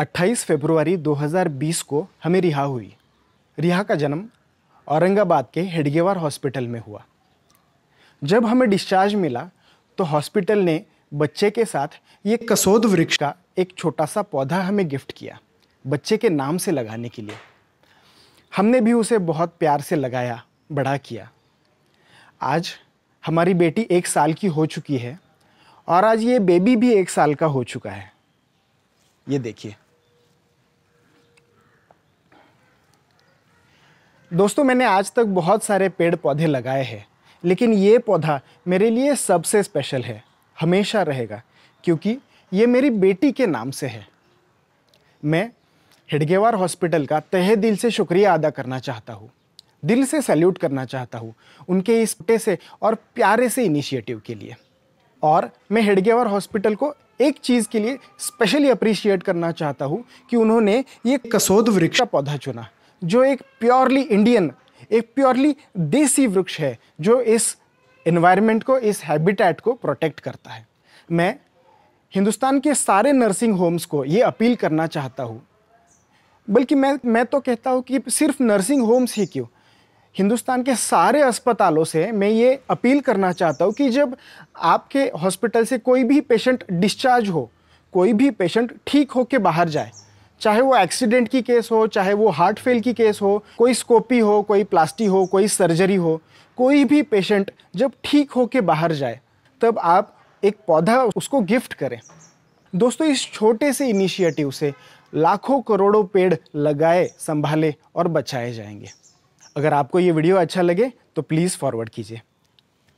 28 फरवरी 2020 को हमें रिहा हुई रिहा का जन्म औरंगाबाद के हेडगेवार हॉस्पिटल में हुआ जब हमें डिस्चार्ज मिला तो हॉस्पिटल ने बच्चे के साथ ये कसोद वृक्ष का एक छोटा सा पौधा हमें गिफ्ट किया बच्चे के नाम से लगाने के लिए हमने भी उसे बहुत प्यार से लगाया बड़ा किया आज हमारी बेटी एक साल की हो चुकी है और आज ये बेबी भी एक साल का हो चुका है ये देखिए दोस्तों मैंने आज तक बहुत सारे पेड़ पौधे लगाए हैं लेकिन ये पौधा मेरे लिए सबसे स्पेशल है हमेशा रहेगा क्योंकि ये मेरी बेटी के नाम से है मैं हिडगेवार हॉस्पिटल का तहे दिल से शुक्रिया अदा करना चाहता हूँ दिल से सैल्यूट करना चाहता हूँ उनके इस छोटे से और प्यारे से इनिशिएटिव के लिए और मैं हिडगेवार हॉस्पिटल को एक चीज़ के लिए स्पेशली अप्रिशिएट करना चाहता हूँ कि उन्होंने ये कसोद वृक्ष पौधा चुना जो एक प्योरली इंडियन एक प्योरली देसी वृक्ष है जो इस एनवायरनमेंट को इस हैबिटेट को प्रोटेक्ट करता है मैं हिंदुस्तान के सारे नर्सिंग होम्स को ये अपील करना चाहता हूँ बल्कि मैं मैं तो कहता हूँ कि सिर्फ नर्सिंग होम्स ही क्यों हिंदुस्तान के सारे अस्पतालों से मैं ये अपील करना चाहता हूँ कि जब आपके हॉस्पिटल से कोई भी पेशेंट डिस्चार्ज हो कोई भी पेशेंट ठीक होके बाहर जाए चाहे वो एक्सीडेंट की केस हो चाहे वो हार्ट फेल की केस हो कोई स्कोपी हो कोई प्लास्टी हो कोई सर्जरी हो कोई भी पेशेंट जब ठीक हो के बाहर जाए तब आप एक पौधा उसको गिफ्ट करें दोस्तों इस छोटे से इनिशिएटिव से लाखों करोड़ों पेड़ लगाए संभाले और बचाए जाएंगे अगर आपको ये वीडियो अच्छा लगे तो प्लीज़ फॉरवर्ड कीजिए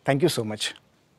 थैंक यू सो मच